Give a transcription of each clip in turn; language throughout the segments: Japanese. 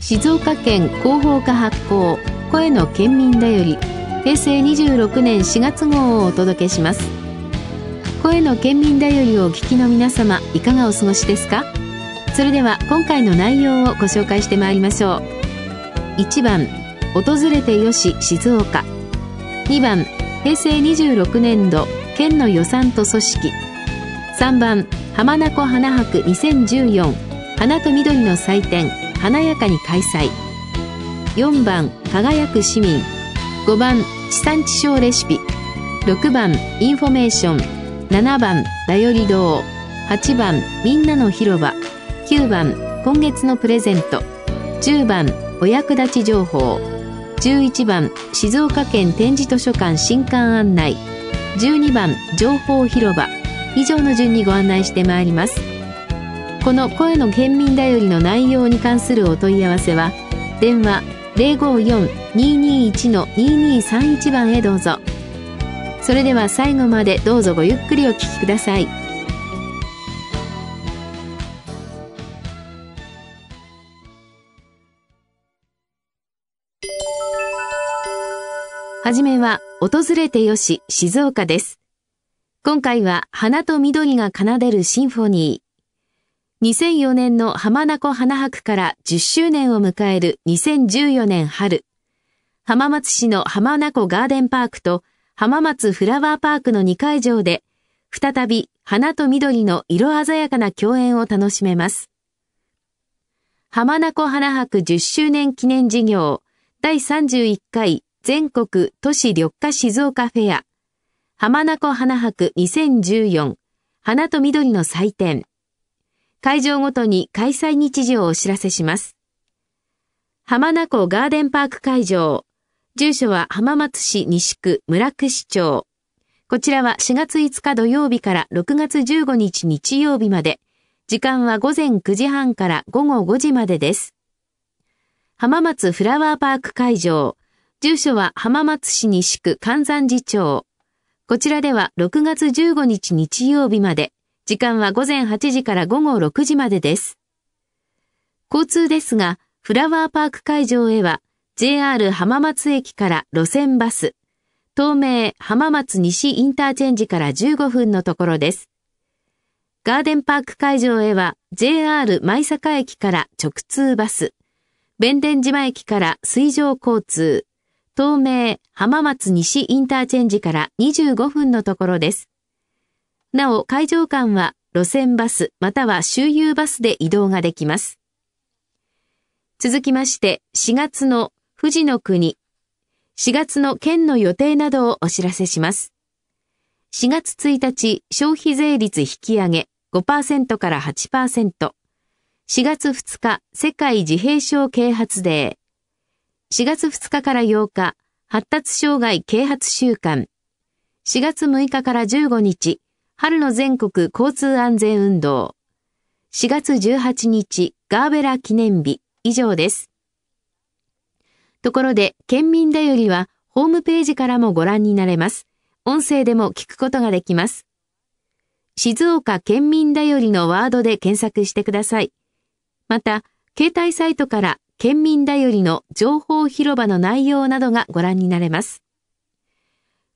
静岡県広報課発行声の県民だより平成26年4月号をお届けします声の県民だよりをお聞きの皆様いかがお過ごしですかそれでは今回の内容をご紹介してまいりましょう1番訪れてよし静岡2番平成26年度県の予算と組織3番浜名湖花博2014花と緑の祭典華やかに開催4番輝く市民5番地産地消レシピ6番インフォメーション7番頼り堂8番みんなの広場9番今月のプレゼント10番お役立ち情報11番静岡県展示図書館新館案内12番情報広場以上の順にご案内してまいります。この声の県民だよりの内容に関するお問い合わせは電話054-221-2231番へどうぞそれでは最後までどうぞごゆっくりお聞きくださいはじめは訪れてよし静岡です今回は花と緑が奏でるシンフォニー2004年の浜名湖花博から10周年を迎える2014年春、浜松市の浜名湖ガーデンパークと浜松フラワーパークの2会場で、再び花と緑の色鮮やかな共演を楽しめます。浜名湖花博10周年記念事業第31回全国都市緑化静岡フェア浜名湖花博2014花と緑の祭典会場ごとに開催日時をお知らせします。浜名湖ガーデンパーク会場。住所は浜松市西区村串市こちらは4月5日土曜日から6月15日日曜日まで。時間は午前9時半から午後5時までです。浜松フラワーパーク会場。住所は浜松市西区関山寺町。こちらでは6月15日日曜日まで。時間は午前8時から午後6時までです。交通ですが、フラワーパーク会場へは JR 浜松駅から路線バス、東名浜松西インターチェンジから15分のところです。ガーデンパーク会場へは JR 舞坂駅から直通バス、弁天島駅から水上交通、東名浜松西インターチェンジから25分のところです。なお、会場間は路線バスまたは周遊バスで移動ができます。続きまして、4月の富士の国、4月の県の予定などをお知らせします。4月1日、消費税率引き上げ5%から8%。4月2日、世界自閉症啓発デー。4月2日から8日、発達障害啓発週間。4月6日から15日、春の全国交通安全運動。4月18日、ガーベラ記念日。以上です。ところで、県民だよりは、ホームページからもご覧になれます。音声でも聞くことができます。静岡県民だよりのワードで検索してください。また、携帯サイトから県民だよりの情報広場の内容などがご覧になれます。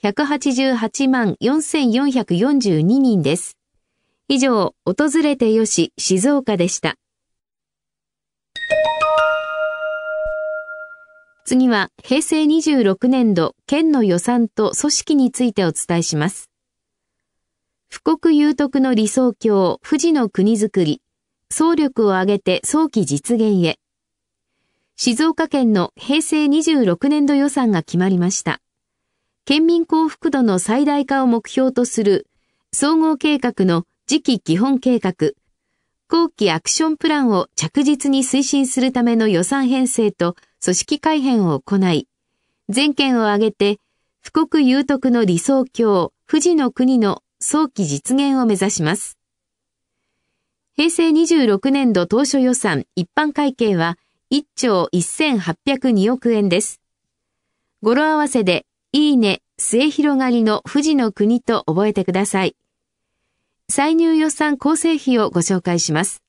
188万4442人です。以上、訪れてよし、静岡でした。次は、平成26年度、県の予算と組織についてお伝えします。富国有徳の理想郷、富士の国づくり、総力を挙げて早期実現へ。静岡県の平成26年度予算が決まりました。県民幸福度の最大化を目標とする総合計画の次期基本計画、後期アクションプランを着実に推進するための予算編成と組織改編を行い、全県を挙げて、富国有徳の理想郷、富士の国の早期実現を目指します。平成26年度当初予算一般会計は1兆1802億円です。語呂合わせでいいね、末広がりの富士の国と覚えてください。歳入予算構成費をご紹介します。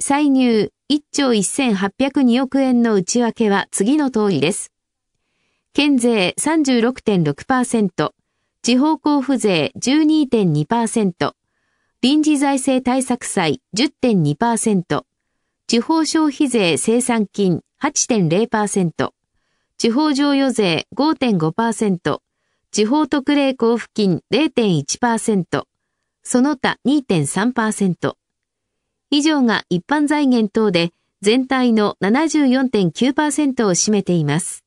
歳入1兆1802億円の内訳は次の通りです。県税36.6%、地方交付税12.2%、臨時財政対策債10.2%、地方消費税生産金8.0%、地方剰余税5.5%、地方特例交付金0.1%、その他2.3%。以上が一般財源等で全体の74.9%を占めています。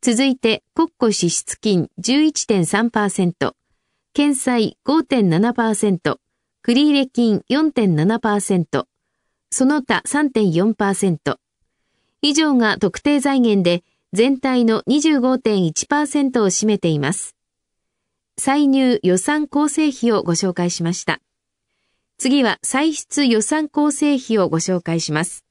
続いて国庫支出金11.3%、検済5.7%、繰入金4.7%、その他3.4%。以上が特定財源で全体の25.1%を占めています。歳入予算構成費をご紹介しました。次は歳出予算構成費をご紹介します。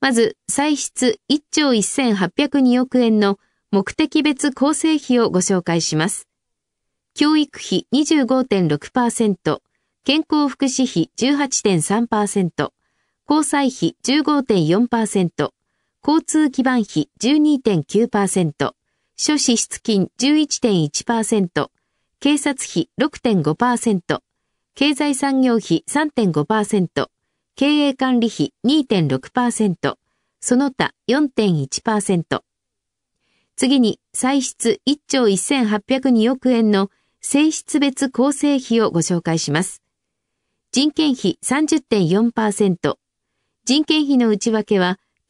まず、歳出1兆1802億円の目的別構成費をご紹介します。教育費25.6%、健康福祉費18.3%、交際費15.4%、交通基盤費12.9%、諸支出金11.1%、警察費6.5%、経済産業費3.5%、経営管理費2.6%、その他4.1%。次に、歳出1兆1802億円の性質別構成費をご紹介します。人件費30.4%。人件費の内訳は、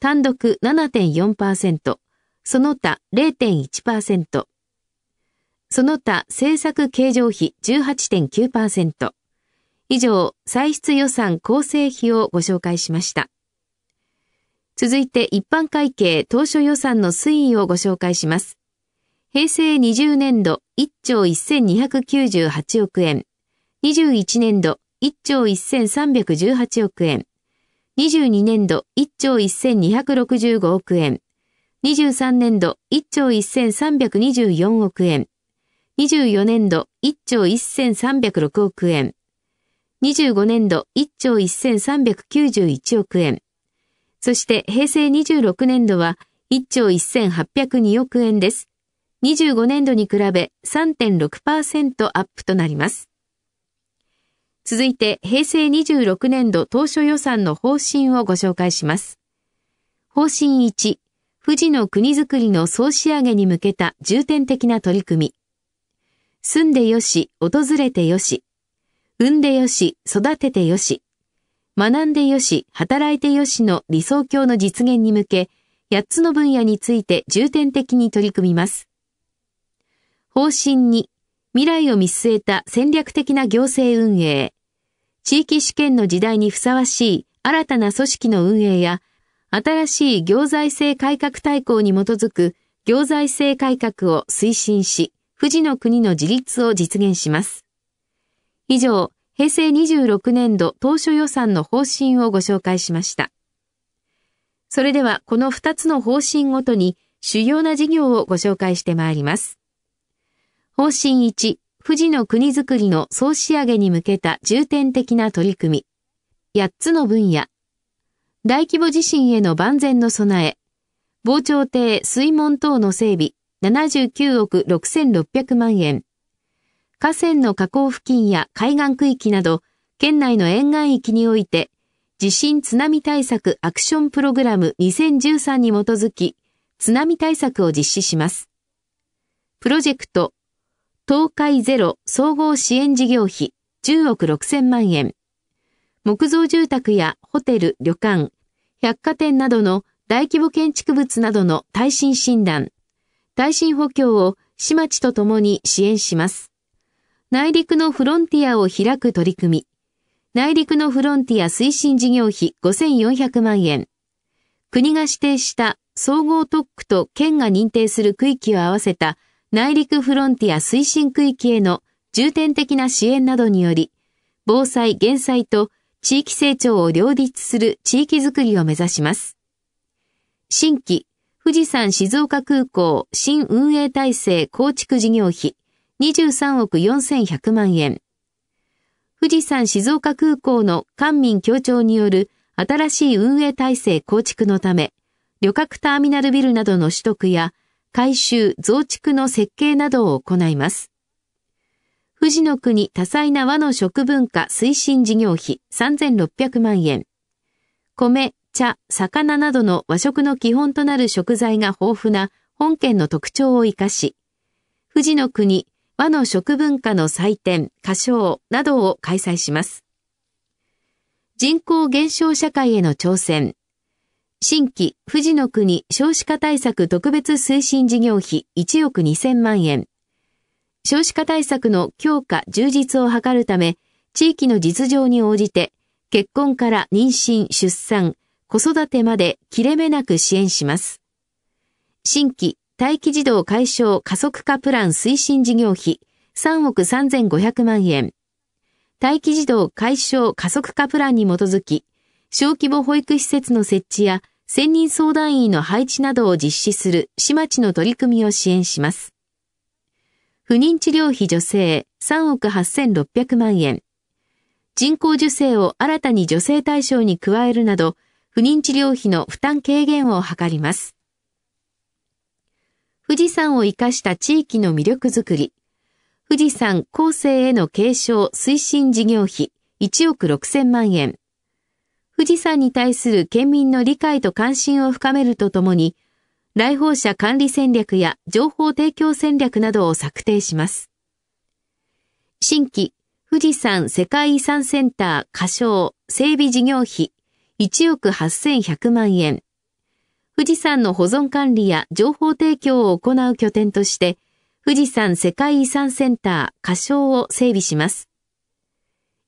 単独7.4%、その他0.1%、その他政策計上費18.9%、以上、歳出予算構成費をご紹介しました。続いて一般会計当初予算の推移をご紹介します。平成20年度1兆1298億円、21年度1兆1318億円、22年度1兆1265億円、23年度1兆1324億円、24年度1兆1306億円、25年度1兆1391億円、そして平成26年度は1兆1802億円です。25年度に比べ3.6%アップとなります。続いて平成26年度当初予算の方針をご紹介します。方針1、富士の国づくりの総仕上げに向けた重点的な取り組み。住んでよし、訪れてよし、産んでよし、育ててよし、学んでよし、働いてよしの理想郷の実現に向け、8つの分野について重点的に取り組みます。方針2、未来を見据えた戦略的な行政運営。地域主権の時代にふさわしい新たな組織の運営や、新しい行財政改革大綱に基づく行財政改革を推進し、富士の国の自立を実現します。以上、平成26年度当初予算の方針をご紹介しました。それでは、この2つの方針ごとに主要な事業をご紹介してまいります。方針1、富士の国づくりの総仕上げに向けた重点的な取り組み、8つの分野、大規模地震への万全の備え、防潮堤、水門等の整備、79億6600万円、河川の河口付近や海岸区域など、県内の沿岸域において、地震津波対策アクションプログラム2013に基づき、津波対策を実施します。プロジェクト東海ゼロ総合支援事業費10億6000万円、木造住宅やホテル、旅館、百貨店などの大規模建築物などの耐震診断、耐震補強を市町とともに支援します。内陸のフロンティアを開く取り組み、内陸のフロンティア推進事業費5400万円、国が指定した総合特区と県が認定する区域を合わせた内陸フロンティア推進区域への重点的な支援などにより、防災・減災と地域成長を両立する地域づくりを目指します。新規、富士山静岡空港新運営体制構築事業費23億4100万円。富士山静岡空港の官民協調による新しい運営体制構築のため、旅客ターミナルビルなどの取得や改修、増築の設計などを行います。富士の国多彩な和の食文化推進事業費3600万円。米、茶、魚などの和食の基本となる食材が豊富な本県の特徴を活かし、富士の国和の食文化の祭典、歌唱などを開催します。人口減少社会への挑戦、新規、富士の国少子化対策特別推進事業費1億2000万円。少子化対策の強化、充実を図るため、地域の実情に応じて、結婚から妊娠、出産、子育てまで切れ目なく支援します。新規、待機児童解消加速化プラン推進事業費3億3500万円。待機児童解消加速化プランに基づき、小規模保育施設の設置や専任相談員の配置などを実施する市町の取り組みを支援します。不妊治療費助成3億8600万円。人工受精を新たに助成対象に加えるなど、不妊治療費の負担軽減を図ります。富士山を活かした地域の魅力づくり。富士山構成への継承推進事業費1億6000万円。富士山に対する県民の理解と関心を深めるとともに、来訪者管理戦略や情報提供戦略などを策定します。新規富士山世界遺産センター過小整備事業費1億8100万円。富士山の保存管理や情報提供を行う拠点として、富士山世界遺産センター過小を整備します。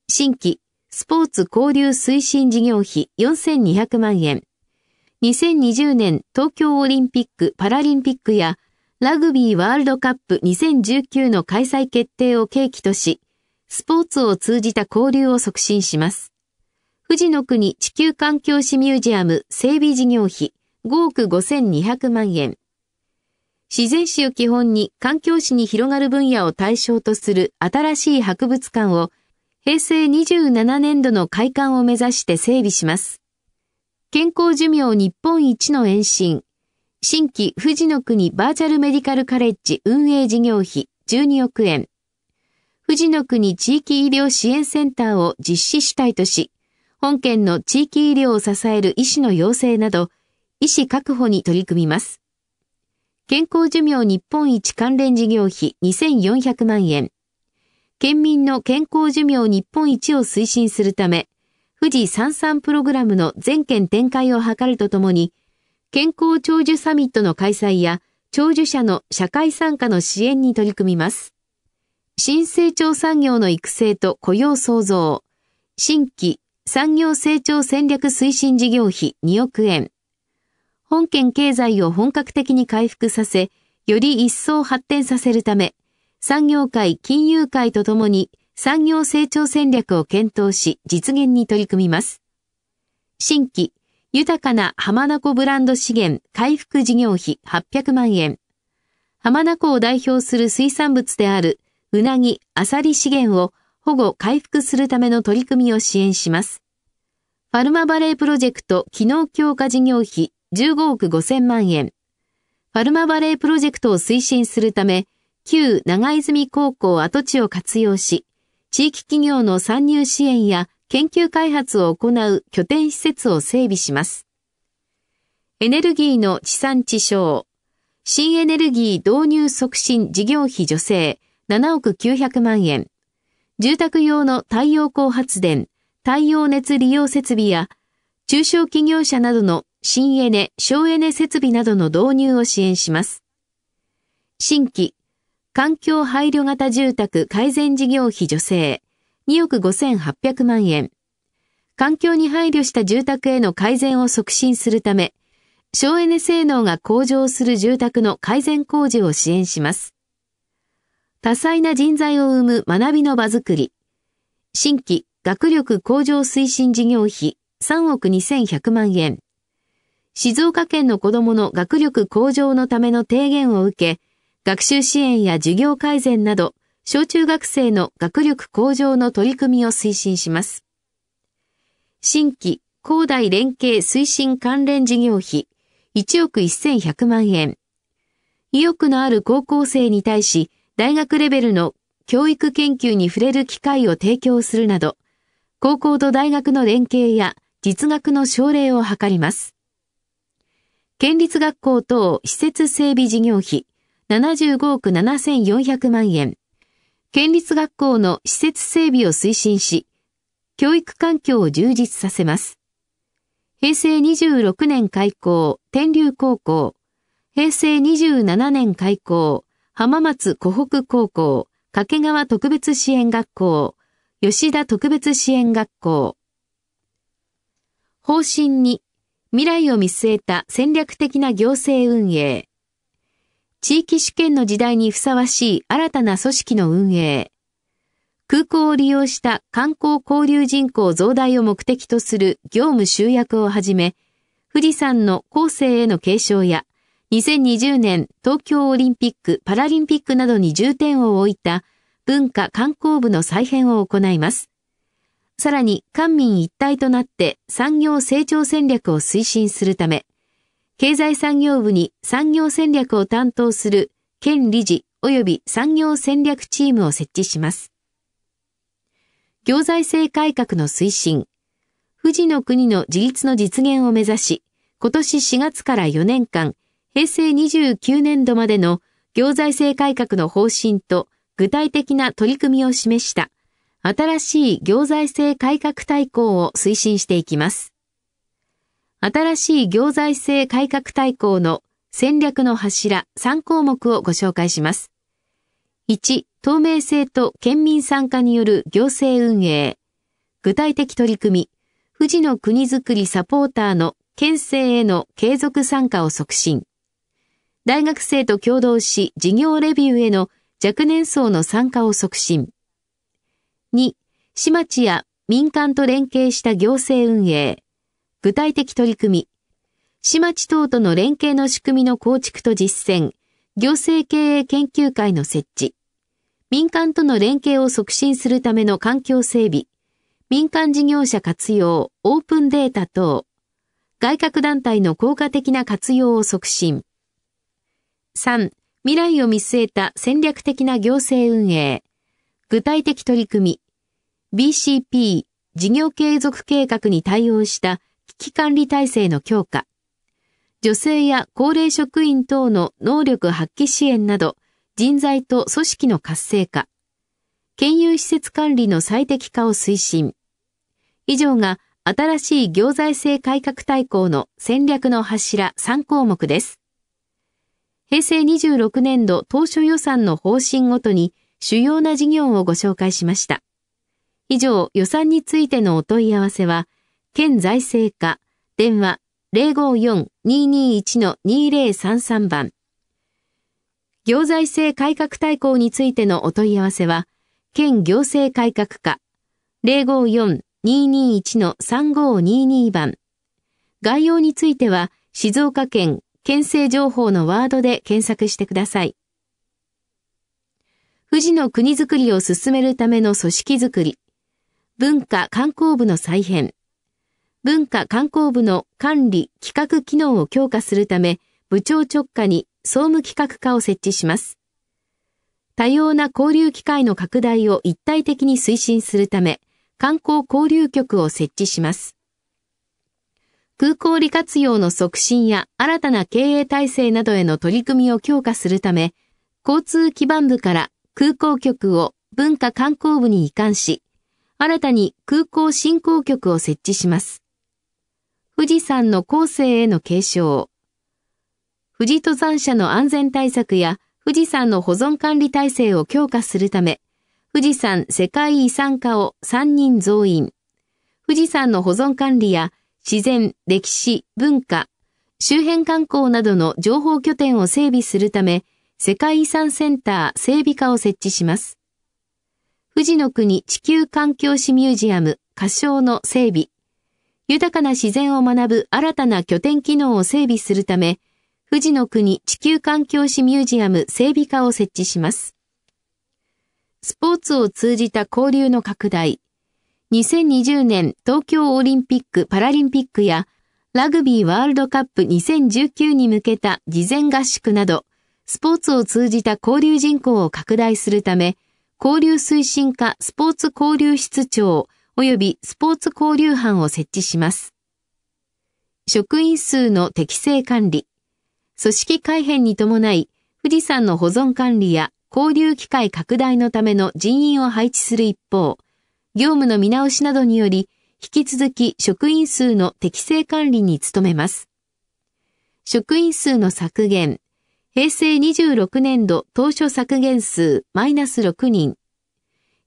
新規スポーツ交流推進事業費4200万円、2020年東京オリンピック・パラリンピックやラグビーワールドカップ2019の開催決定を契機とし、スポーツを通じた交流を促進します。富士の国地球環境史ミュージアム整備事業費5億5200万円。自然史を基本に環境史に広がる分野を対象とする新しい博物館を平成27年度の開館を目指して整備します。健康寿命日本一の延伸、新規富士の国バーチャルメディカルカレッジ運営事業費12億円、富士の国地域医療支援センターを実施主体とし、本県の地域医療を支える医師の養成など、医師確保に取り組みます。健康寿命日本一関連事業費2400万円。県民の健康寿命日本一を推進するため、富士三三プログラムの全県展開を図るとともに、健康長寿サミットの開催や、長寿者の社会参加の支援に取り組みます。新成長産業の育成と雇用創造、新規産業成長戦略推進事業費2億円、本県経済を本格的に回復させ、より一層発展させるため、産業界、金融界とともに産業成長戦略を検討し実現に取り組みます。新規、豊かな浜名湖ブランド資源回復事業費800万円。浜名湖を代表する水産物であるうなぎ、あさり資源を保護回復するための取り組みを支援します。ファルマバレープロジェクト機能強化事業費15億5000万円。ファルマバレープロジェクトを推進するため、旧長泉高校跡地を活用し、地域企業の参入支援や研究開発を行う拠点施設を整備します。エネルギーの地産地消、新エネルギー導入促進事業費助成7億900万円、住宅用の太陽光発電、太陽熱利用設備や中小企業者などの新エネ、省エネ設備などの導入を支援します。新規環境配慮型住宅改善事業費助成2億5800万円。環境に配慮した住宅への改善を促進するため、省エネ性能が向上する住宅の改善工事を支援します。多彩な人材を生む学びの場づくり。新規学力向上推進事業費3億2100万円。静岡県の子供の学力向上のための提言を受け、学習支援や授業改善など、小中学生の学力向上の取り組みを推進します。新規、高大連携推進関連事業費、1億1100万円。意欲のある高校生に対し、大学レベルの教育研究に触れる機会を提供するなど、高校と大学の連携や実学の奨励を図ります。県立学校等施設整備事業費75億7400万円、県立学校の施設整備を推進し、教育環境を充実させます。平成26年開校、天竜高校、平成27年開校、浜松湖北高校、掛川特別支援学校、吉田特別支援学校。方針に未来を見据えた戦略的な行政運営、地域主権の時代にふさわしい新たな組織の運営、空港を利用した観光交流人口増大を目的とする業務集約をはじめ、富士山の後世への継承や、2020年東京オリンピック・パラリンピックなどに重点を置いた文化観光部の再編を行います。さらに官民一体となって産業成長戦略を推進するため、経済産業部に産業戦略を担当する県理事及び産業戦略チームを設置します。行財政改革の推進、富士の国の自立の実現を目指し、今年4月から4年間、平成29年度までの行財政改革の方針と具体的な取り組みを示した新しい行財政改革大綱を推進していきます。新しい行財政改革大綱の戦略の柱3項目をご紹介します。1、透明性と県民参加による行政運営。具体的取り組み、富士の国づくりサポーターの県政への継続参加を促進。大学生と共同し事業レビューへの若年層の参加を促進。2、市町や民間と連携した行政運営。具体的取り組み、市町等との連携の仕組みの構築と実践、行政経営研究会の設置、民間との連携を促進するための環境整備、民間事業者活用、オープンデータ等、外郭団体の効果的な活用を促進。3、未来を見据えた戦略的な行政運営、具体的取り組み、BCP 事業継続計画に対応した危機管理体制の強化、女性や高齢職員等の能力発揮支援など、人材と組織の活性化、県有施設管理の最適化を推進。以上が新しい行財政改革大綱の戦略の柱3項目です。平成26年度当初予算の方針ごとに主要な事業をご紹介しました。以上、予算についてのお問い合わせは、県財政課、電話054-221-2033番。行財政改革大綱についてのお問い合わせは、県行政改革課、054-221-3522番。概要については、静岡県県政情報のワードで検索してください。富士の国づくりを進めるための組織づくり、文化観光部の再編、文化観光部の管理企画機能を強化するため、部長直下に総務企画課を設置します。多様な交流機会の拡大を一体的に推進するため、観光交流局を設置します。空港利活用の促進や新たな経営体制などへの取り組みを強化するため、交通基盤部から空港局を文化観光部に移管し、新たに空港振興局を設置します。富士山の後世への継承、富士登山者の安全対策や富士山の保存管理体制を強化するため、富士山世界遺産化を3人増員、富士山の保存管理や自然、歴史、文化、周辺観光などの情報拠点を整備するため、世界遺産センター整備課を設置します。富士の国地球環境史ミュージアム、歌唱の整備、豊かな自然を学ぶ新たな拠点機能を整備するため、富士の国地球環境史ミュージアム整備課を設置します。スポーツを通じた交流の拡大。2020年東京オリンピック・パラリンピックやラグビーワールドカップ2019に向けた事前合宿など、スポーツを通じた交流人口を拡大するため、交流推進課スポーツ交流室長、及びスポーツ交流班を設置します。職員数の適正管理、組織改変に伴い、富士山の保存管理や交流機会拡大のための人員を配置する一方、業務の見直しなどにより、引き続き職員数の適正管理に努めます。職員数の削減、平成26年度当初削減数マイナス6人、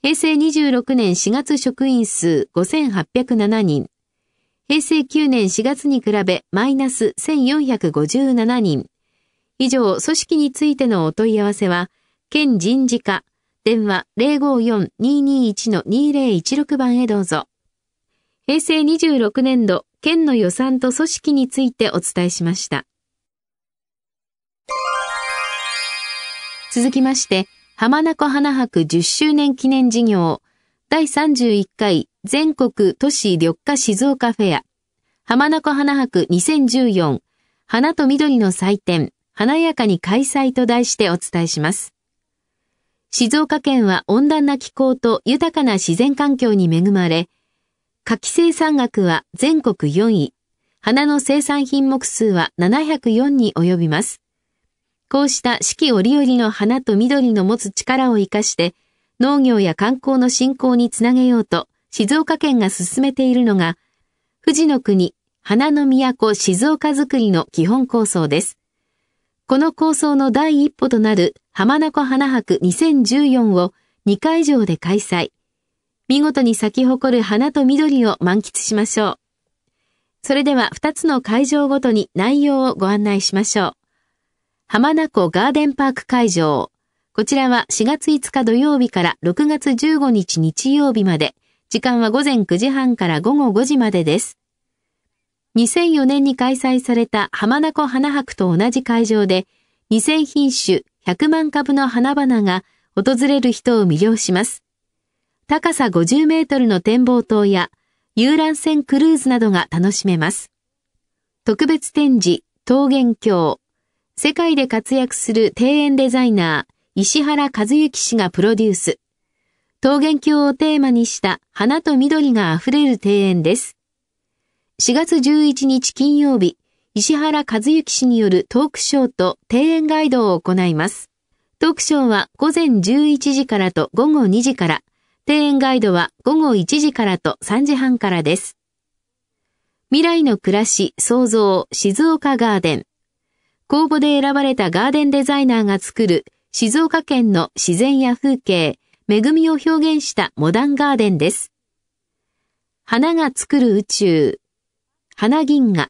平成26年4月職員数5807人、平成9年4月に比べマイナス1457人。以上、組織についてのお問い合わせは、県人事課、電話054-221-2016番へどうぞ。平成26年度、県の予算と組織についてお伝えしました。続きまして、浜名湖花博10周年記念事業、第31回全国都市緑化静岡フェア、浜名湖花博2014、花と緑の祭典、華やかに開催と題してお伝えします。静岡県は温暖な気候と豊かな自然環境に恵まれ、夏季生産額は全国4位、花の生産品目数は704に及びます。こうした四季折々の花と緑の持つ力を活かして、農業や観光の振興につなげようと、静岡県が進めているのが、富士の国、花の都静岡づくりの基本構想です。この構想の第一歩となる浜名湖花博2014を2会場で開催。見事に咲き誇る花と緑を満喫しましょう。それでは2つの会場ごとに内容をご案内しましょう。浜名湖ガーデンパーク会場。こちらは4月5日土曜日から6月15日日曜日まで、時間は午前9時半から午後5時までです。2004年に開催された浜名湖花博と同じ会場で、2000品種100万株の花々が訪れる人を魅了します。高さ50メートルの展望塔や遊覧船クルーズなどが楽しめます。特別展示、桃源郷、世界で活躍する庭園デザイナー、石原和幸氏がプロデュース。桃源郷をテーマにした花と緑が溢れる庭園です。4月11日金曜日、石原和幸氏によるトークショーと庭園ガイドを行います。トークショーは午前11時からと午後2時から、庭園ガイドは午後1時からと3時半からです。未来の暮らし、創造、静岡ガーデン。公募で選ばれたガーデンデザイナーが作る静岡県の自然や風景、恵みを表現したモダンガーデンです。花が作る宇宙、花銀河、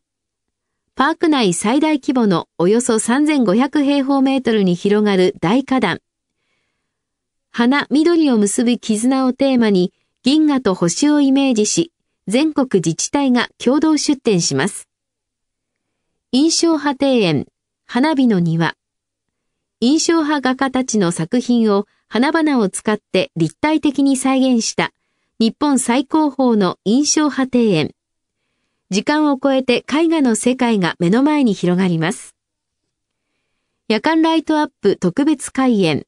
パーク内最大規模のおよそ3500平方メートルに広がる大花壇、花緑を結ぶ絆をテーマに銀河と星をイメージし、全国自治体が共同出展します。印象派庭園、花火の庭。印象派画家たちの作品を花々を使って立体的に再現した日本最高峰の印象派庭園。時間を超えて絵画の世界が目の前に広がります。夜間ライトアップ特別開園。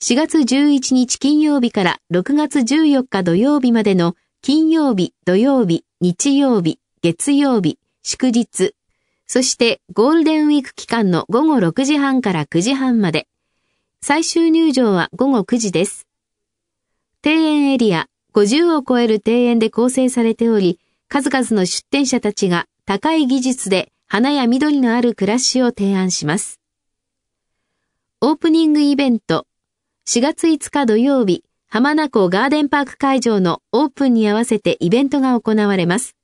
4月11日金曜日から6月14日土曜日までの金曜日、土曜日、日曜日、月曜日、祝日、そしてゴールデンウィーク期間の午後6時半から9時半まで。最終入場は午後9時です。庭園エリア、50を超える庭園で構成されており、数々の出店者たちが高い技術で花や緑のある暮らしを提案します。オープニングイベント、4月5日土曜日、浜名湖ガーデンパーク会場のオープンに合わせてイベントが行われます。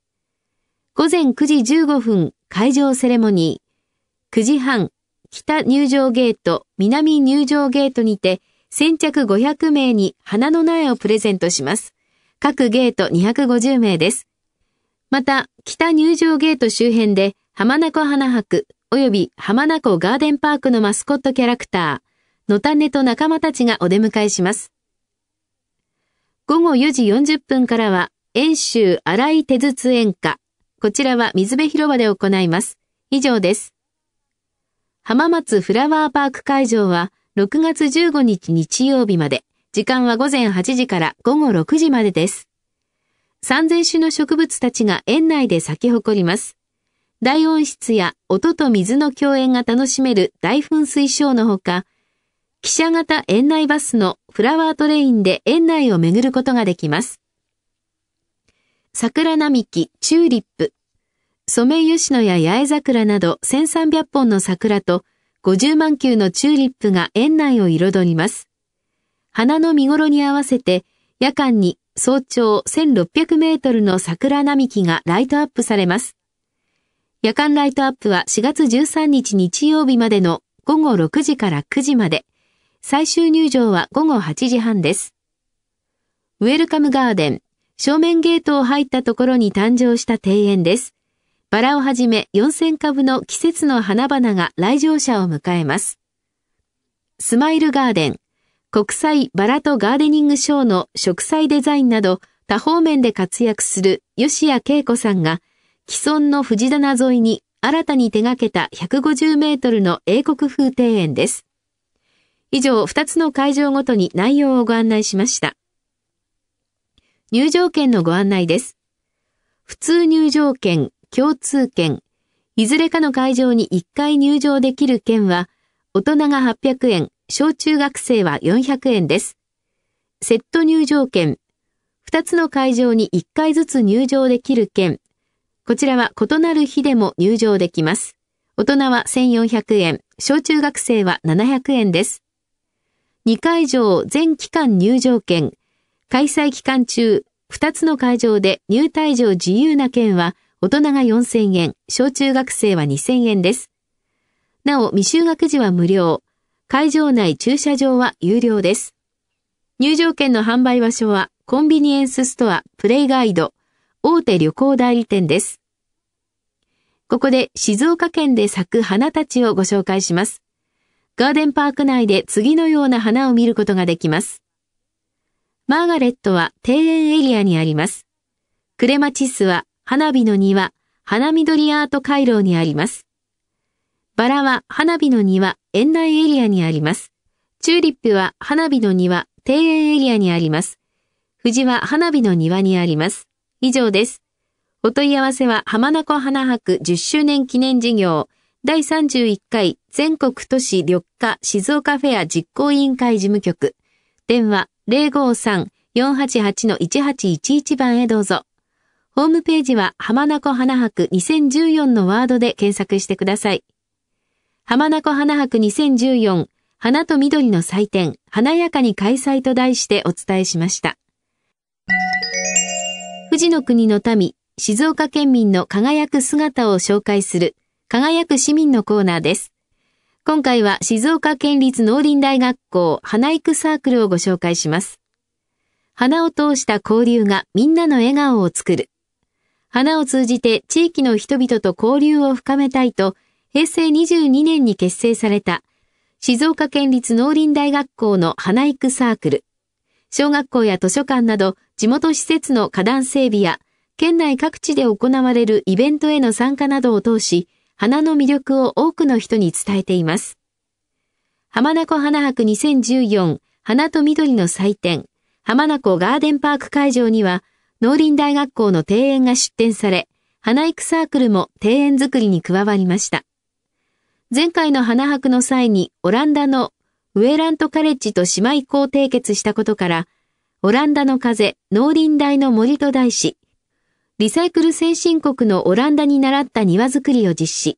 午前9時15分会場セレモニー。9時半、北入場ゲート、南入場ゲートにて、先着500名に花の苗をプレゼントします。各ゲート250名です。また、北入場ゲート周辺で、浜名湖花博、よび浜名湖ガーデンパークのマスコットキャラクター、野種と仲間たちがお出迎えします。午後4時40分からは、演習荒井手筒演歌、こちらは水辺広場で行います。以上です。浜松フラワーパーク会場は6月15日日曜日まで、時間は午前8時から午後6時までです。3000種の植物たちが園内で咲き誇ります。大音質や音と水の共演が楽しめる大噴水ショーのほか、汽車型園内バスのフラワートレインで園内を巡ることができます。桜並木、チューリップ、ソメイヨシノや八重桜など1300本の桜と50万球のチューリップが園内を彩ります。花の見頃に合わせて夜間に早朝1600メートルの桜並木がライトアップされます。夜間ライトアップは4月13日日曜日までの午後6時から9時まで、最終入場は午後8時半です。ウェルカムガーデン正面ゲートを入ったところに誕生した庭園です。バラをはじめ4000株の季節の花々が来場者を迎えます。スマイルガーデン、国際バラとガーデニングショーの植栽デザインなど多方面で活躍する吉谷恵子さんが既存の藤棚沿いに新たに手掛けた150メートルの英国風庭園です。以上2つの会場ごとに内容をご案内しました。入場券のご案内です。普通入場券、共通券、いずれかの会場に1回入場できる券は、大人が800円、小中学生は400円です。セット入場券、2つの会場に1回ずつ入場できる券、こちらは異なる日でも入場できます。大人は1400円、小中学生は700円です。2会場全期間入場券、開催期間中、2つの会場で入退場自由な券は、大人が4000円、小中学生は2000円です。なお、未就学時は無料。会場内駐車場は有料です。入場券の販売場所は、コンビニエンスストア、プレイガイド、大手旅行代理店です。ここで静岡県で咲く花たちをご紹介します。ガーデンパーク内で次のような花を見ることができます。マーガレットは庭園エリアにあります。クレマチスは花火の庭、花緑アート回廊にあります。バラは花火の庭、園内エリアにあります。チューリップは花火の庭、庭園エリアにあります。藤は花火の庭にあります。以上です。お問い合わせは浜名湖花博10周年記念事業第31回全国都市緑化静岡フェア実行委員会事務局電話053-488-1811番へどうぞ。ホームページは浜名湖花博2014のワードで検索してください。浜名湖花博2014花と緑の祭典華やかに開催と題してお伝えしました。富士の国の民、静岡県民の輝く姿を紹介する輝く市民のコーナーです。今回は静岡県立農林大学校花育サークルをご紹介します。花を通した交流がみんなの笑顔を作る。花を通じて地域の人々と交流を深めたいと、平成22年に結成された静岡県立農林大学校の花育サークル。小学校や図書館など地元施設の花壇整備や県内各地で行われるイベントへの参加などを通し、花の魅力を多くの人に伝えています。浜名湖花博2014花と緑の祭典浜名湖ガーデンパーク会場には農林大学校の庭園が出展され、花育サークルも庭園づくりに加わりました。前回の花博の際にオランダのウェラントカレッジと姉妹校締結したことから、オランダの風、農林大の森と題し、リサイクル先進国のオランダに習った庭づくりを実施。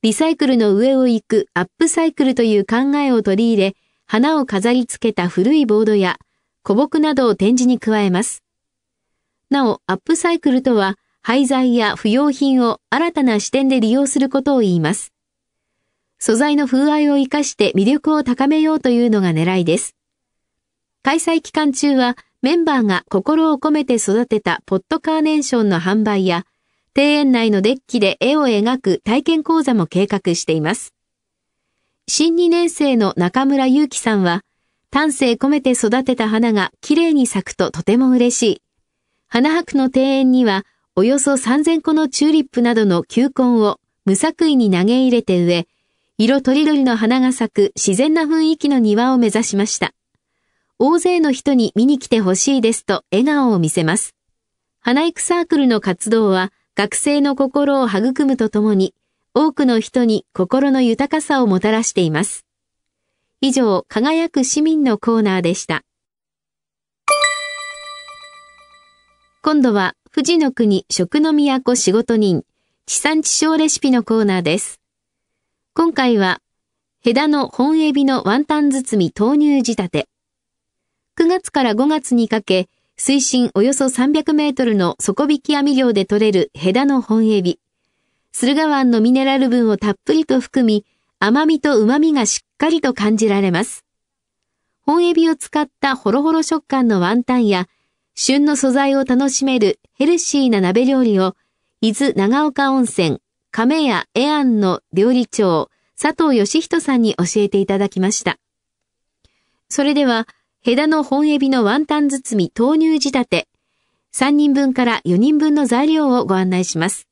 リサイクルの上を行くアップサイクルという考えを取り入れ、花を飾り付けた古いボードや古木などを展示に加えます。なお、アップサイクルとは、廃材や不要品を新たな視点で利用することを言います。素材の風合いを活かして魅力を高めようというのが狙いです。開催期間中はメンバーが心を込めて育てたポットカーネーションの販売や、庭園内のデッキで絵を描く体験講座も計画しています。新2年生の中村祐樹さんは、丹精込めて育てた花が綺麗に咲くととても嬉しい。花博の庭園には、およそ3000個のチューリップなどの球根を無作為に投げ入れて植え、色とりどりの花が咲く自然な雰囲気の庭を目指しました。大勢の人に見に来てほしいですと笑顔を見せます。花育サークルの活動は学生の心を育むとともに、多くの人に心の豊かさをもたらしています。以上、輝く市民のコーナーでした。今度は、富士の国食の都仕事人、地産地消レシピのコーナーです。今回は、ヘダの本エビのワンタン包み豆乳仕立て。9月から5月にかけ、水深およそ300メートルの底引き網漁で取れるヘダの本エビ。駿河湾のミネラル分をたっぷりと含み、甘みと旨みがしっかりと感じられます。本エビを使ったホロホロ食感のワンタンや、旬の素材を楽しめるヘルシーな鍋料理を、伊豆長岡温泉、亀屋エアンの料理長、佐藤義人さんに教えていただきました。それでは、ヘダの本エビのワンタン包み豆乳仕立て、3人分から4人分の材料をご案内します。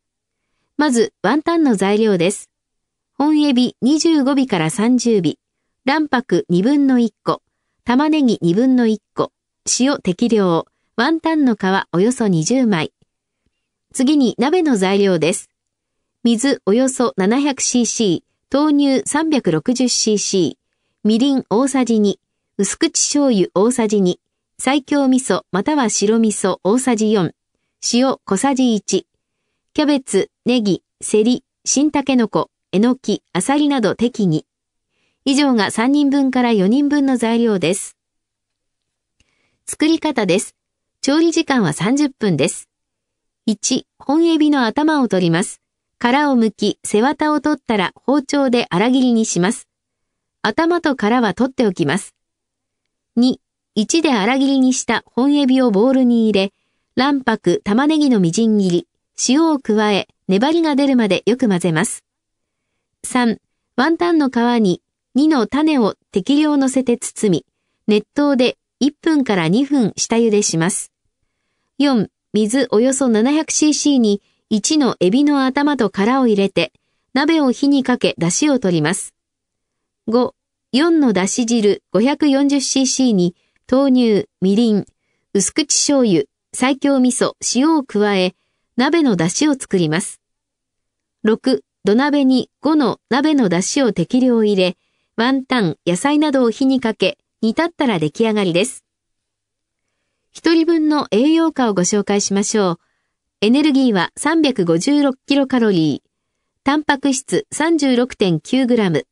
まず、ワンタンの材料です。本エビ25尾から30尾、卵白2分の1個、玉ねぎ2分の1個、塩適量、ワンタンの皮およそ20枚。次に鍋の材料です。水およそ 700cc、豆乳 360cc、みりん大さじ2、薄口醤油大さじ2、最強味噌または白味噌大さじ4、塩小さじ1、キャベツ、ネギ、セリ、新タケノコ、えのき、あさりなど適宜。以上が3人分から4人分の材料です。作り方です。調理時間は30分です。1、本エビの頭を取ります。殻を剥き、背わたを取ったら包丁で粗切りにします。頭と殻は取っておきます。2、1で粗切りにした本エビをボウルに入れ、卵白、玉ねぎのみじん切り、塩を加え、粘りが出るまでよく混ぜます。3、ワンタンの皮に2の種を適量乗せて包み、熱湯で1分から2分下茹でします。4、水およそ 700cc に1のエビの頭と殻を入れて、鍋を火にかけ出汁を取ります。5、4のだし汁 540cc に豆乳、みりん、薄口醤油、最強味噌、塩を加え、鍋の出汁を作ります。6、土鍋に5の鍋の出汁を適量入れ、ワンタン、野菜などを火にかけ、煮立ったら出来上がりです。1人分の栄養価をご紹介しましょう。エネルギーは 356kcal、タンパク質 36.9g、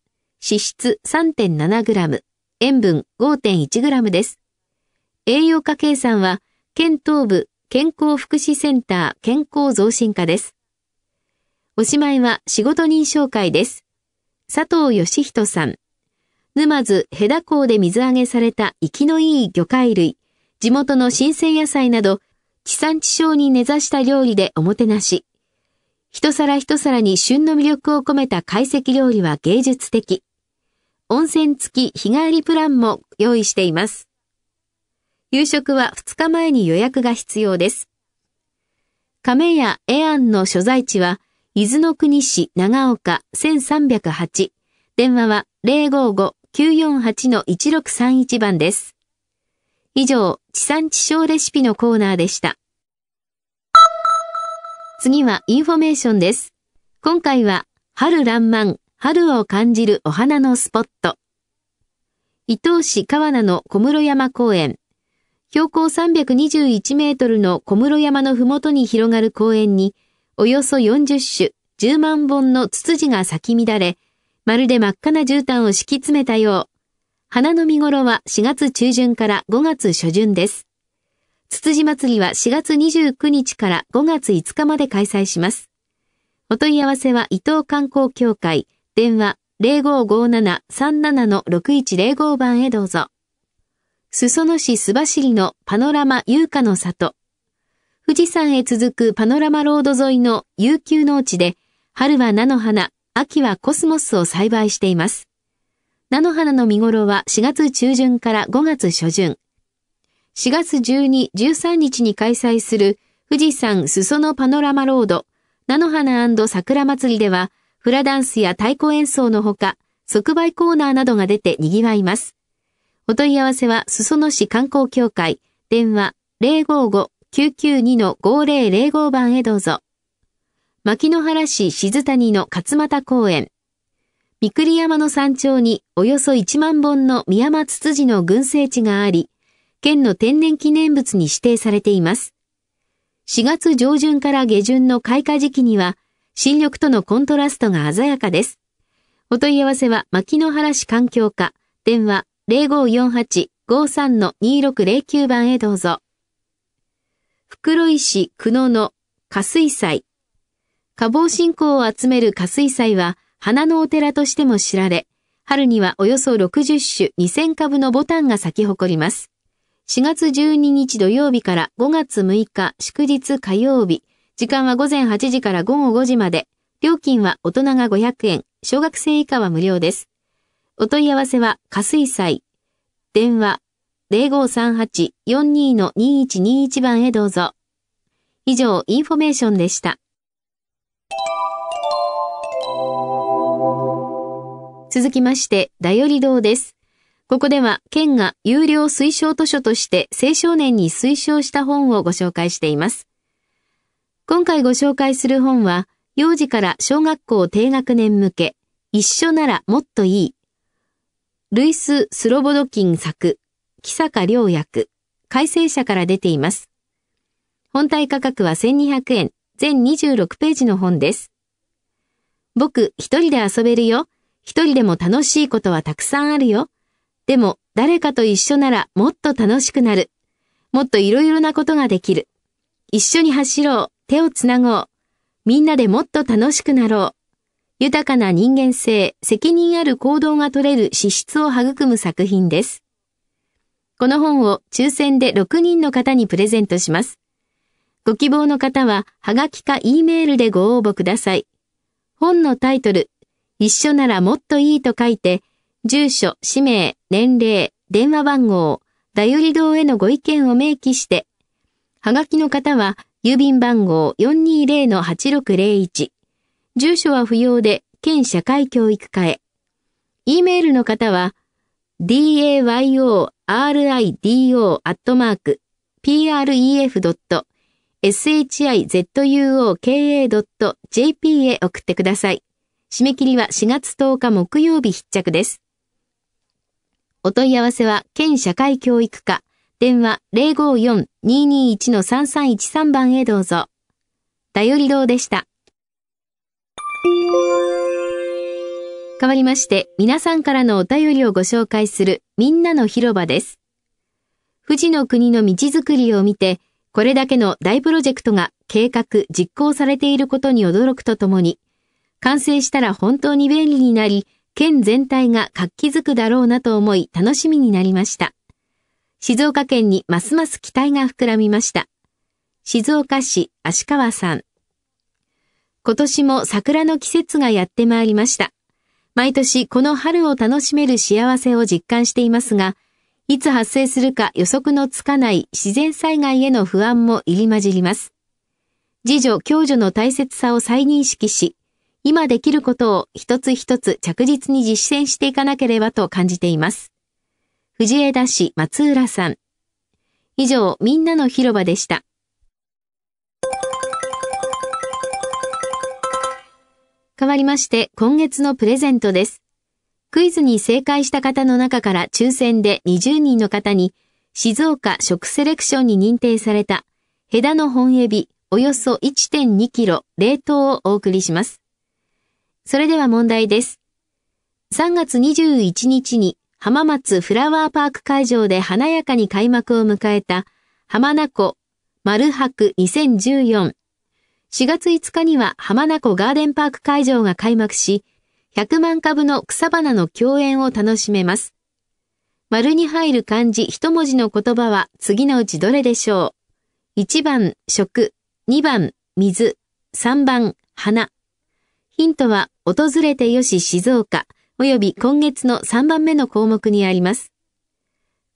脂質 3.7g、塩分 5.1g です。栄養価計算は、県東部健康福祉センター健康増進課です。おしまいは仕事人紹介です。佐藤義人さん。沼津ヘダ港で水揚げされた生きのいい魚介類、地元の新鮮野菜など、地産地消に根ざした料理でおもてなし。一皿一皿に旬の魅力を込めた懐石料理は芸術的。温泉付き日帰りプランも用意しています。夕食は2日前に予約が必要です。亀屋エアンの所在地は、伊豆の国市長岡1308。電話は055-948-1631番です。以上、地産地消レシピのコーナーでした。次はインフォメーションです。今回は、春爛漫春を感じるお花のスポット。伊東市川名の小室山公園。標高321メートルの小室山のふもとに広がる公園に、およそ40種、10万本のツツジが咲き乱れ、まるで真っ赤な絨毯を敷き詰めたよう。花の見頃は4月中旬から5月初旬です。ツツジ祭りは4月29日から5月5日まで開催します。お問い合わせは伊東観光協会電話0557-37-6105番へどうぞ。裾野市須走りのパノラマ優香の里。富士山へ続くパノラマロード沿いの悠久農地で、春は菜の花、秋はコスモスを栽培しています。菜の花の見頃は4月中旬から5月初旬。4月12、13日に開催する富士山裾野パノラマロード、菜の花桜祭りでは、フラダンスや太鼓演奏のほか、即売コーナーなどが出て賑わいます。お問い合わせは、裾野市観光協会、電話055-992-5005番へどうぞ。牧之原市静谷の勝又公園。三栗山の山頂におよそ1万本の宮間ツツジの群生地があり、県の天然記念物に指定されています。4月上旬から下旬の開花時期には、新緑とのコントラストが鮮やかです。お問い合わせは、牧野原市環境課、電話0548-53-2609番へどうぞ。袋井市久野の加水祭。花房信仰を集める加水祭は、花のお寺としても知られ、春にはおよそ60種2000株のボタンが咲き誇ります。4月12日土曜日から5月6日祝日火曜日、時間は午前8時から午後5時まで。料金は大人が500円、小学生以下は無料です。お問い合わせは、加水祭。電話0538-42-2121番へどうぞ。以上、インフォメーションでした。続きまして、だより堂です。ここでは、県が有料推奨図書として青少年に推奨した本をご紹介しています。今回ご紹介する本は、幼児から小学校低学年向け、一緒ならもっといい。ルイス・スロボドキン作、木坂良役、改正者から出ています。本体価格は1200円、全26ページの本です。僕、一人で遊べるよ。一人でも楽しいことはたくさんあるよ。でも、誰かと一緒ならもっと楽しくなる。もっといろいろなことができる。一緒に走ろう。手をつなごう。みんなでもっと楽しくなろう。豊かな人間性、責任ある行動が取れる資質を育む作品です。この本を抽選で6人の方にプレゼントします。ご希望の方は、はがきか E メールでご応募ください。本のタイトル、一緒ならもっといいと書いて、住所、氏名、年齢、電話番号、頼り堂へのご意見を明記して、はがきの方は、郵便番号420-8601。住所は不要で、県社会教育課へ。e メールの方は、dayo.radio.pref.shizuoka.jp へ送ってください。締め切りは4月10日木曜日必着です。お問い合わせは、県社会教育課電話054-221-3313番へどうぞ。だより堂でした。変わりまして、皆さんからのお便りをご紹介するみんなの広場です。富士の国の道づくりを見て、これだけの大プロジェクトが計画、実行されていることに驚くとともに、完成したら本当に便利になり、県全体が活気づくだろうなと思い楽しみになりました。静岡県にますます期待が膨らみました。静岡市足川さん。今年も桜の季節がやってまいりました。毎年この春を楽しめる幸せを実感していますが、いつ発生するか予測のつかない自然災害への不安も入り混じります。自助、共助の大切さを再認識し、今できることを一つ一つ着実に実践していかなければと感じています。藤枝市松浦さん。以上、みんなの広場でした。変わりまして、今月のプレゼントです。クイズに正解した方の中から抽選で20人の方に、静岡食セレクションに認定された、ヘダの本エビ、およそ1 2キロ、冷凍をお送りします。それでは問題です。3月21日に浜松フラワーパーク会場で華やかに開幕を迎えた浜名湖丸白2014。4月5日には浜名湖ガーデンパーク会場が開幕し、100万株の草花の共演を楽しめます。丸に入る漢字一文字の言葉は次のうちどれでしょう ?1 番、食。2番、水。3番、花。ヒントは、訪れてよし静岡。及び今月の3番目の項目にあります。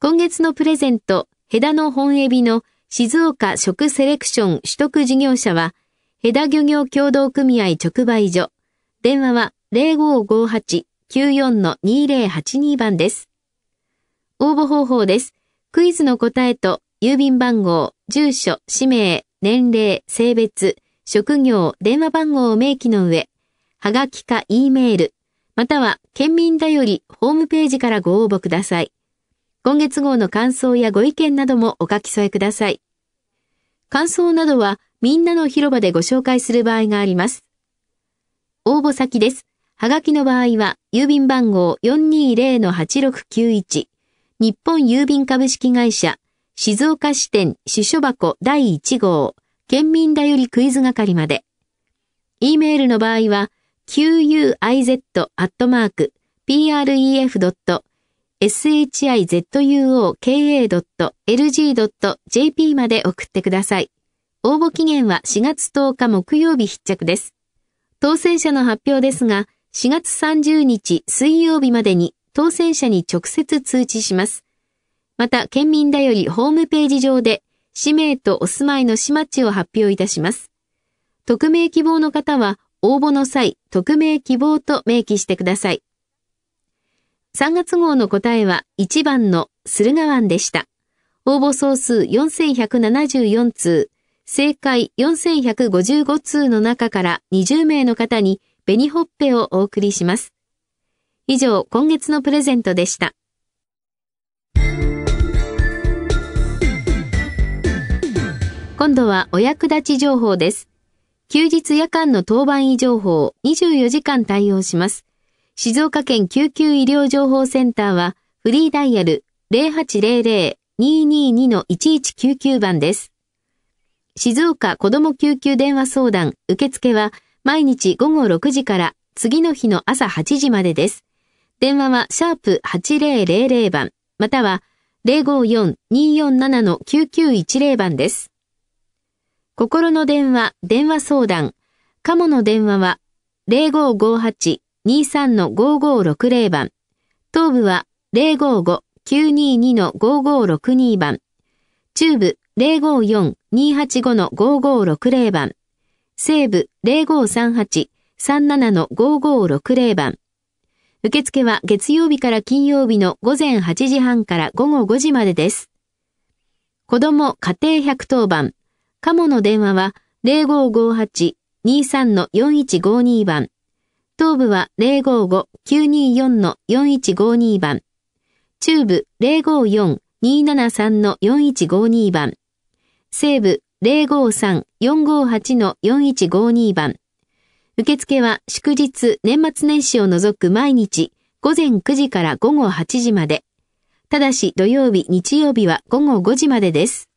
今月のプレゼント、ヘダの本エビの静岡食セレクション取得事業者は、ヘダ漁業協同組合直売所。電話は0558-94-2082番です。応募方法です。クイズの答えと、郵便番号、住所、氏名、年齢、性別、職業、電話番号を明記の上、はがきか E メール、または県民だよりホームページからご応募ください。今月号の感想やご意見などもお書き添えください。感想などはみんなの広場でご紹介する場合があります。応募先です。はがきの場合は、郵便番号420-8691、日本郵便株式会社、静岡支店支所箱第1号、県民だよりクイズ係まで。e メールの場合は、quz.pref.shizuoka.lg.jp まで送ってください。応募期限は4月10日木曜日必着です。当選者の発表ですが、4月30日水曜日までに当選者に直接通知します。また、県民だよりホームページ上で、氏名とお住まいの市町を発表いたします。匿名希望の方は、応募の際、匿名希望と明記してください。3月号の答えは1番の駿河湾でした。応募総数4174通、正解4155通の中から20名の方に紅ほっぺをお送りします。以上、今月のプレゼントでした。今度はお役立ち情報です。休日夜間の当番医情報を24時間対応します。静岡県救急医療情報センターはフリーダイヤル0800-222-1199番です。静岡子ども救急電話相談受付は毎日午後6時から次の日の朝8時までです。電話はシャープ8000番または054-247-9910番です。心の電話、電話相談。カモの電話は、0558-23-5560番。東部は、055-922-5562番。中部、054-285-5560番。西部、0538-37-5560番。受付は月曜日から金曜日の午前8時半から午後5時までです。子供家庭110番カモの電話は0558-23-4152番。東部は055-924-4152番。中部054-273-4152番。西部053-458-4152番。受付は祝日、年末年始を除く毎日、午前9時から午後8時まで。ただし土曜日、日曜日は午後5時までです。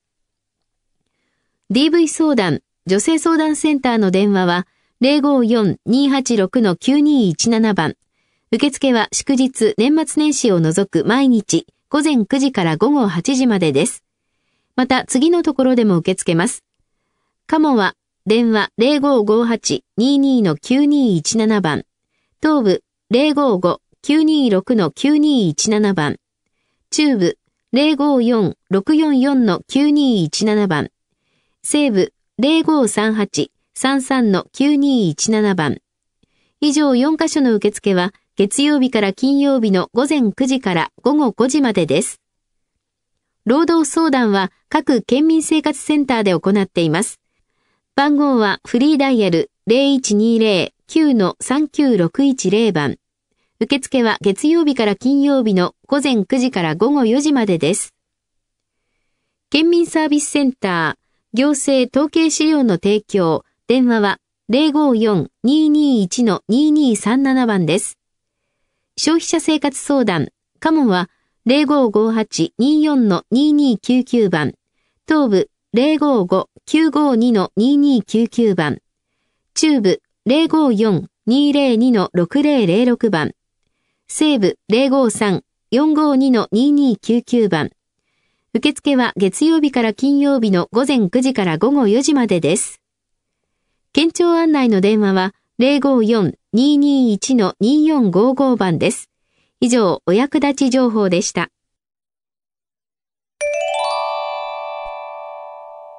DV 相談、女性相談センターの電話は、054-286-9217番。受付は祝日、年末年始を除く毎日、午前9時から午後8時までです。また、次のところでも受け付けます。カモは、電話0558-22-9217番。東部055-926-9217番。中部054-644-9217番。西部0538-33-9217番。以上4カ所の受付は月曜日から金曜日の午前9時から午後5時までです。労働相談は各県民生活センターで行っています。番号はフリーダイヤル0120-9-39610番。受付は月曜日から金曜日の午前9時から午後4時までです。県民サービスセンター行政統計資料の提供、電話は054-221-2237番です。消費者生活相談、カモは0558-24-2299番、東部055-952-2299番、中部054-202-6006番、西部053-452-2299番、受付は月曜日から金曜日の午前9時から午後4時までです。県庁案内の電話は054-221-2455番です。以上、お役立ち情報でした。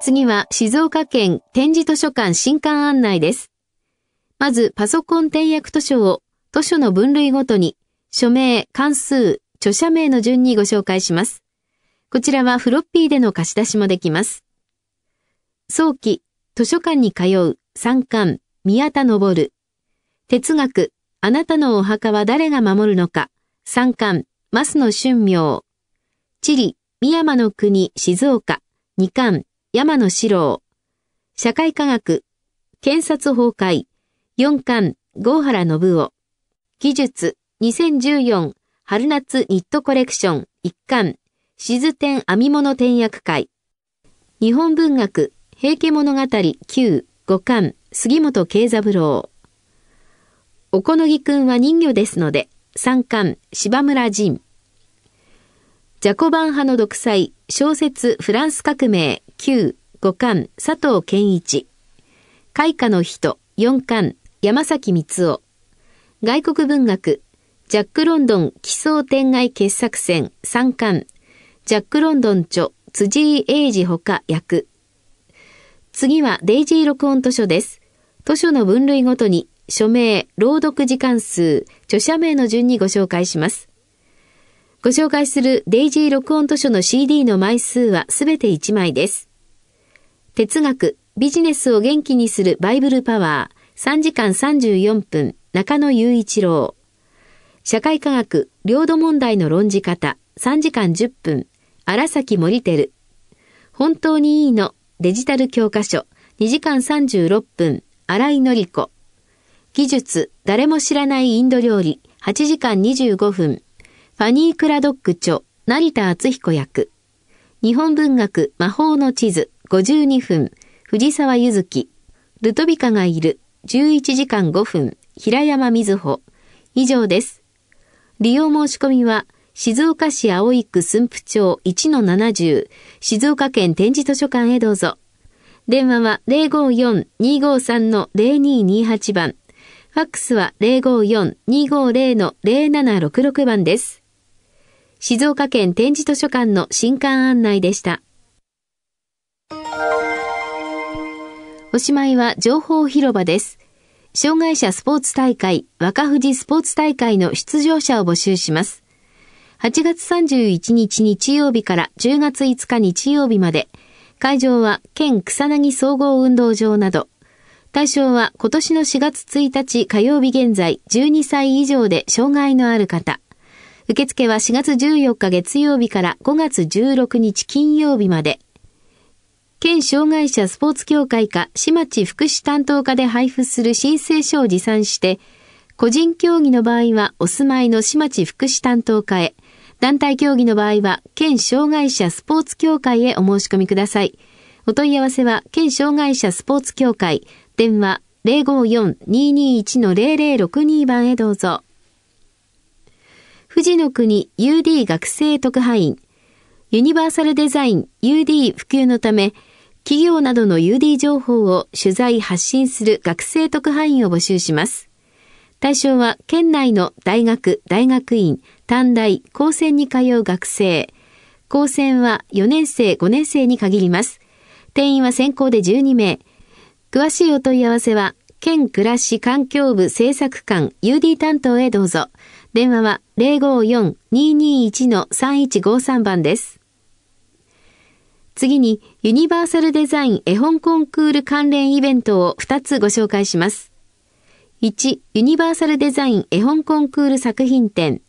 次は静岡県展示図書館新館案内です。まず、パソコン転訳図書を図書の分類ごとに、署名、関数、著者名の順にご紹介します。こちらはフロッピーでの貸し出しもできます。早期、図書館に通う、三冠、宮田昇。哲学、あなたのお墓は誰が守るのか、三冠、スの春明。地理、三山の国、静岡、二冠、山野四郎。社会科学、検察崩壊、四冠、郷原信夫。技術、2014、春夏ニットコレクション、一巻、静天編み物転訳会。日本文学、平家物語旧、五巻、杉本慶三郎。おこのぎくんは人魚ですので、三巻、芝村仁。ジャコバン派の独裁、小説フランス革命旧、五巻、佐藤健一。開花の人、四巻、山崎光夫。外国文学、ジャック・ロンドン奇想天外傑作選3巻、ジャック・ロンドン著、辻井英二ほか役。次はデイジー録音図書です。図書の分類ごとに、署名、朗読時間数、著者名の順にご紹介します。ご紹介するデイジー録音図書の CD の枚数はすべて1枚です。哲学、ビジネスを元気にするバイブルパワー、3時間34分、中野雄一郎。社会科学、領土問題の論じ方、3時間10分、荒崎森ル。本当にいいの、デジタル教科書、2時間36分、荒井のり子。技術、誰も知らないインド料理、8時間25分。ファニー・クラドック著、成田敦彦役。日本文学、魔法の地図、52分。藤沢ゆずき。ルトビカがいる、11時間5分。平山瑞穂。以上です。利用申し込みは、静岡市井区駿府町1-70、静岡県展示図書館へどうぞ。電話は054-253-0228番。ファックスは054-250-0766番です。静岡県展示図書館の新館案内でした。おしまいは情報広場です。障害者スポーツ大会、若藤スポーツ大会の出場者を募集します。8月31日日曜日から10月5日日曜日まで、会場は県草薙総合運動場など、対象は今年の4月1日火曜日現在12歳以上で障害のある方。受付は4月14日月曜日から5月16日金曜日まで。県障害者スポーツ協会か市町福祉担当課で配布する申請書を持参して、個人競技の場合はお住まいの市町福祉担当課へ、団体競技の場合は、県障害者スポーツ協会へお申し込みください。お問い合わせは、県障害者スポーツ協会、電話054-221-0062番へどうぞ。富士の国 UD 学生特派員、ユニバーサルデザイン UD 普及のため、企業などの UD 情報を取材発信する学生特派員を募集します。対象は県内の大学、大学院、短大、高専に通う学生。高専は4年生、5年生に限ります。定員は先行で12名。詳しいお問い合わせは、県暮らし環境部政策官 UD 担当へどうぞ。電話は054-221-3153番です。次に、ユニバーサルデザイン絵本コンクール関連イベントを2つご紹介します。1、ユニバーサルデザイン絵本コンクール作品展。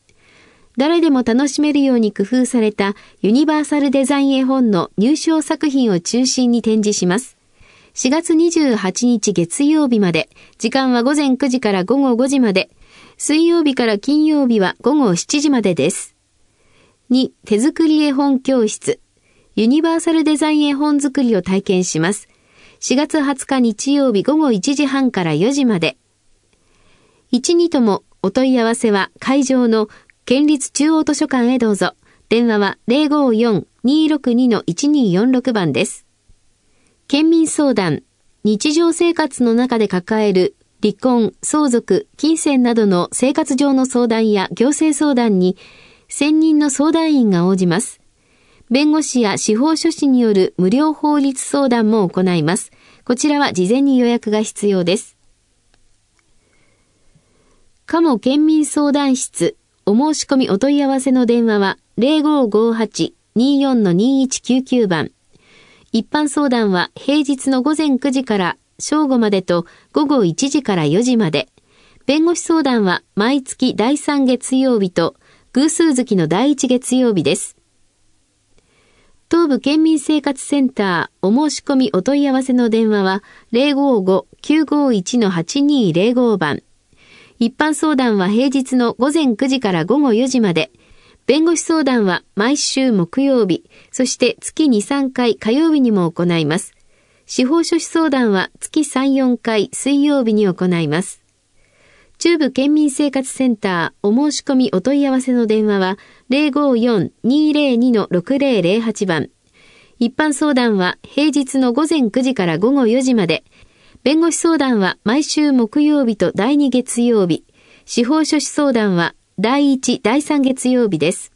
誰でも楽しめるように工夫されたユニバーサルデザイン絵本の入賞作品を中心に展示します。4月28日月曜日まで、時間は午前9時から午後5時まで、水曜日から金曜日は午後7時までです。2、手作り絵本教室。ユニバーサルデザイン絵本作りを体験します。4月20日日曜日午後1時半から4時まで。1、2ともお問い合わせは会場の県立中央図書館へどうぞ。電話は054-262-1246番です。県民相談、日常生活の中で抱える離婚、相続、金銭などの生活上の相談や行政相談に、専任の相談員が応じます。弁護士や司法書士による無料法律相談も行います。こちらは事前に予約が必要です。かも県民相談室お申し込みお問い合わせの電話は0558-24-2199番。一般相談は平日の午前9時から正午までと午後1時から4時まで。弁護士相談は毎月第3月曜日と偶数月の第1月曜日です。東部県民生活センターお申し込みお問い合わせの電話は055-951-8205番。一般相談は平日の午前9時から午後4時まで、弁護士相談は毎週木曜日、そして月2、3回火曜日にも行います。司法書士相談は月3、4回水曜日に行います。中部県民生活センターお申し込みお問い合わせの電話は054-202-6008番。一般相談は平日の午前9時から午後4時まで、弁護士相談は毎週木曜日と第2月曜日、司法書士相談は第1、第3月曜日です。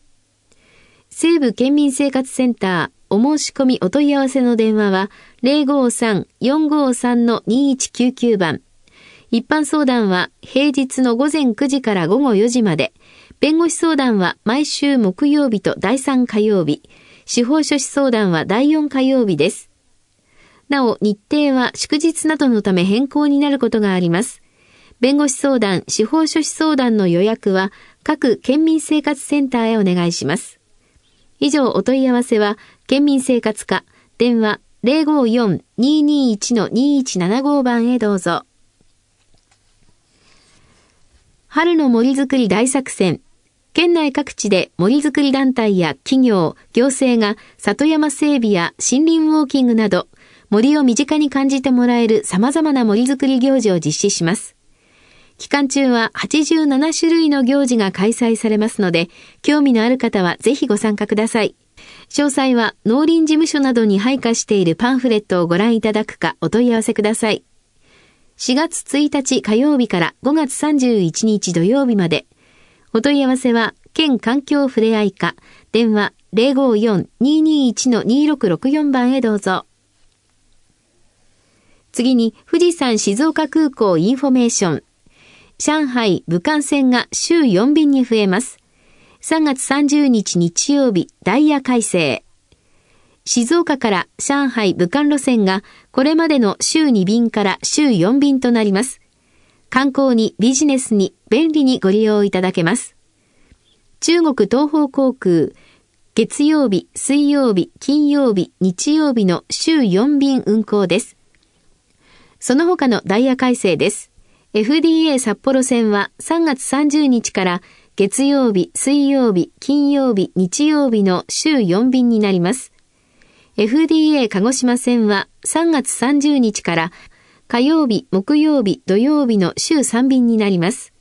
西部県民生活センター、お申し込みお問い合わせの電話は053-453-2199番。一般相談は平日の午前9時から午後4時まで。弁護士相談は毎週木曜日と第3火曜日。司法書士相談は第4火曜日です。なお、日程は祝日などのため変更になることがあります。弁護士相談、司法書士相談の予約は、各県民生活センターへお願いします。以上、お問い合わせは、県民生活課、電話054-221-2175番へどうぞ。春の森づくり大作戦。県内各地で森づくり団体や企業、行政が里山整備や森林ウォーキングなど森を身近に感じてもらえる様々な森づくり行事を実施します。期間中は87種類の行事が開催されますので、興味のある方はぜひご参加ください。詳細は農林事務所などに配下しているパンフレットをご覧いただくかお問い合わせください。4月1日火曜日から5月31日土曜日まで。お問い合わせは、県環境ふれあい課、電話054-221-2664番へどうぞ。次に、富士山静岡空港インフォメーション。上海武漢線が週4便に増えます。3月30日日曜日、ダイヤ改正。静岡から上海武漢路線がこれまでの週2便から週4便となります。観光にビジネスに便利にご利用いただけます。中国東方航空、月曜日、水曜日、金曜日、日曜日の週4便運行です。その他のダイヤ改正です。FDA 札幌線は3月30日から月曜日、水曜日、金曜日、日曜日の週4便になります。FDA 鹿児島線は3月30日から火曜日、木曜日、土曜日の週3便になります。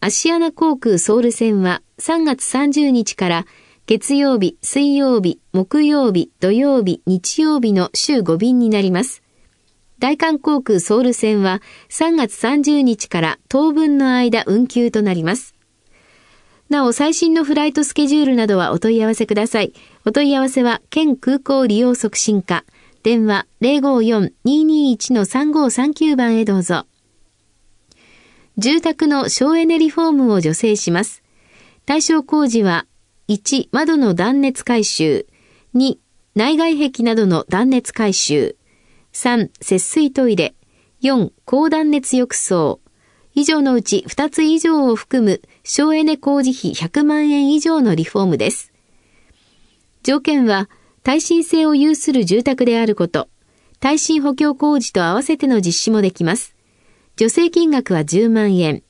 アシアナ航空ソウル線は3月30日から月曜日、水曜日、木曜日、土曜日、日曜日の週5便になります。大韓航空ソウル線は3月30日から当分の間運休となります。なお、最新のフライトスケジュールなどはお問い合わせください。お問い合わせは、県空港利用促進課、電話054-221-3539番へどうぞ。住宅の省エネリフォームを助成します。対象工事は、1、窓の断熱改修、2、内外壁などの断熱改修、3、節水トイレ。4、高断熱浴槽。以上のうち2つ以上を含む省エネ工事費100万円以上のリフォームです。条件は、耐震性を有する住宅であること、耐震補強工事と合わせての実施もできます。助成金額は10万円。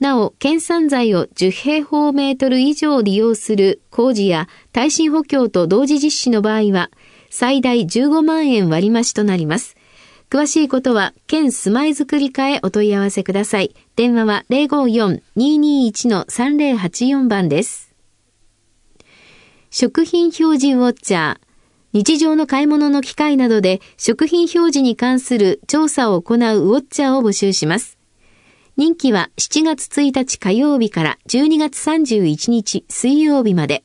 なお、県産材を10平方メートル以上利用する工事や耐震補強と同時実施の場合は、最大15万円割増となります。詳しいことは、県住まいづくり課へお問い合わせください。電話は054-221-3084番です。食品表示ウォッチャー。日常の買い物の機会などで食品表示に関する調査を行うウォッチャーを募集します。任期は7月1日火曜日から12月31日水曜日まで。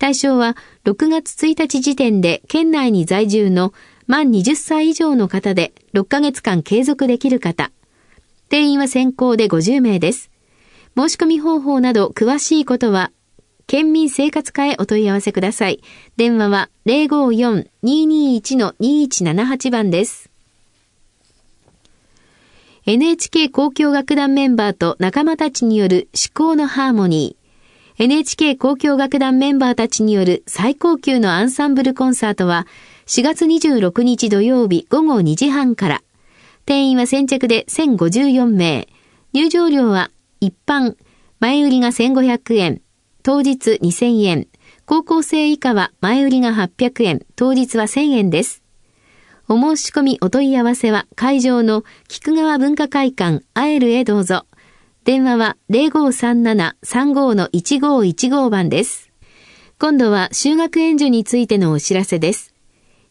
対象は6月1日時点で県内に在住の満20歳以上の方で6ヶ月間継続できる方。定員は先行で50名です。申し込み方法など詳しいことは、県民生活課へお問い合わせください。電話は054-221-2178番です。NHK 交響楽団メンバーと仲間たちによる思考のハーモニー。NHK 交響楽団メンバーたちによる最高級のアンサンブルコンサートは4月26日土曜日午後2時半から、定員は先着で1054名、入場料は一般、前売りが1500円、当日2000円、高校生以下は前売りが800円、当日は1000円です。お申し込みお問い合わせは会場の菊川文化会館アエルへどうぞ。電話は0537-35-1515番です。今度は修学援助についてのお知らせです。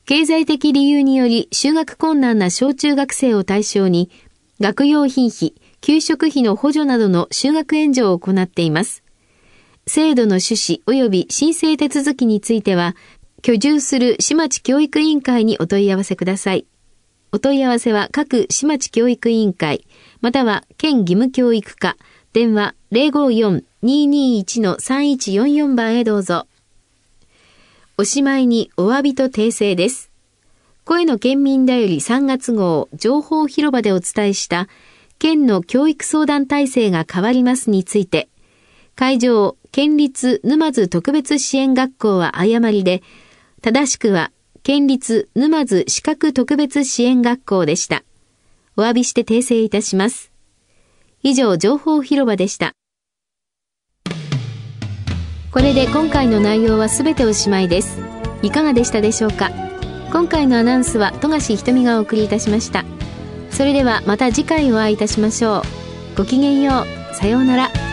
経済的理由により修学困難な小中学生を対象に、学用品費、給食費の補助などの修学援助を行っています。制度の趣旨及び申請手続きについては、居住する市町教育委員会にお問い合わせください。お問い合わせは各市町教育委員会、または県義務教育課、電話054-221-3144番へどうぞ。おしまいにお詫びと訂正です。声の県民だより3月号情報広場でお伝えした県の教育相談体制が変わりますについて、会場県立沼津特別支援学校は誤りで、正しくは県立沼津資格特別支援学校でした。お詫びして訂正いたします。以上、情報広場でした。これで今回の内容は全ておしまいです。いかがでしたでしょうか今回のアナウンスは富樫ひとみがお送りいたしました。それではまた次回お会いいたしましょう。ごきげんよう。さようなら。